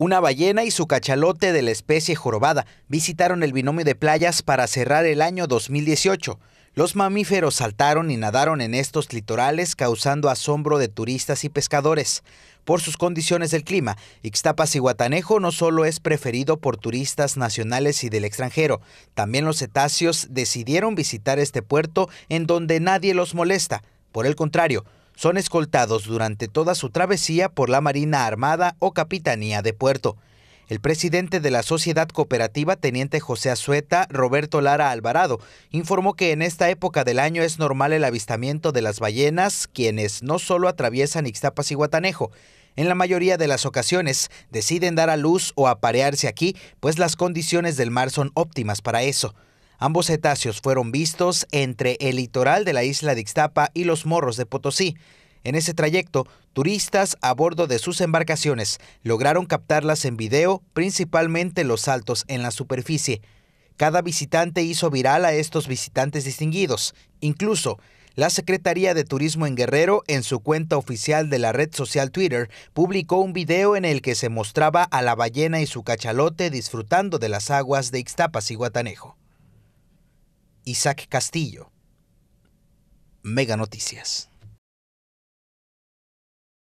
Una ballena y su cachalote de la especie jorobada visitaron el binomio de playas para cerrar el año 2018. Los mamíferos saltaron y nadaron en estos litorales causando asombro de turistas y pescadores. Por sus condiciones del clima, Ixtapas y Guatanejo no solo es preferido por turistas nacionales y del extranjero, también los cetáceos decidieron visitar este puerto en donde nadie los molesta. Por el contrario, son escoltados durante toda su travesía por la Marina Armada o Capitanía de Puerto. El presidente de la Sociedad Cooperativa, teniente José Azueta, Roberto Lara Alvarado, informó que en esta época del año es normal el avistamiento de las ballenas, quienes no solo atraviesan Ixtapas y Guatanejo, en la mayoría de las ocasiones deciden dar a luz o aparearse aquí, pues las condiciones del mar son óptimas para eso. Ambos cetáceos fueron vistos entre el litoral de la isla de Ixtapa y los morros de Potosí. En ese trayecto, turistas a bordo de sus embarcaciones lograron captarlas en video, principalmente los saltos en la superficie. Cada visitante hizo viral a estos visitantes distinguidos. Incluso, la Secretaría de Turismo en Guerrero, en su cuenta oficial de la red social Twitter, publicó un video en el que se mostraba a la ballena y su cachalote disfrutando de las aguas de Ixtapas y Guatanejo. Isaac Castillo, Mega Noticias.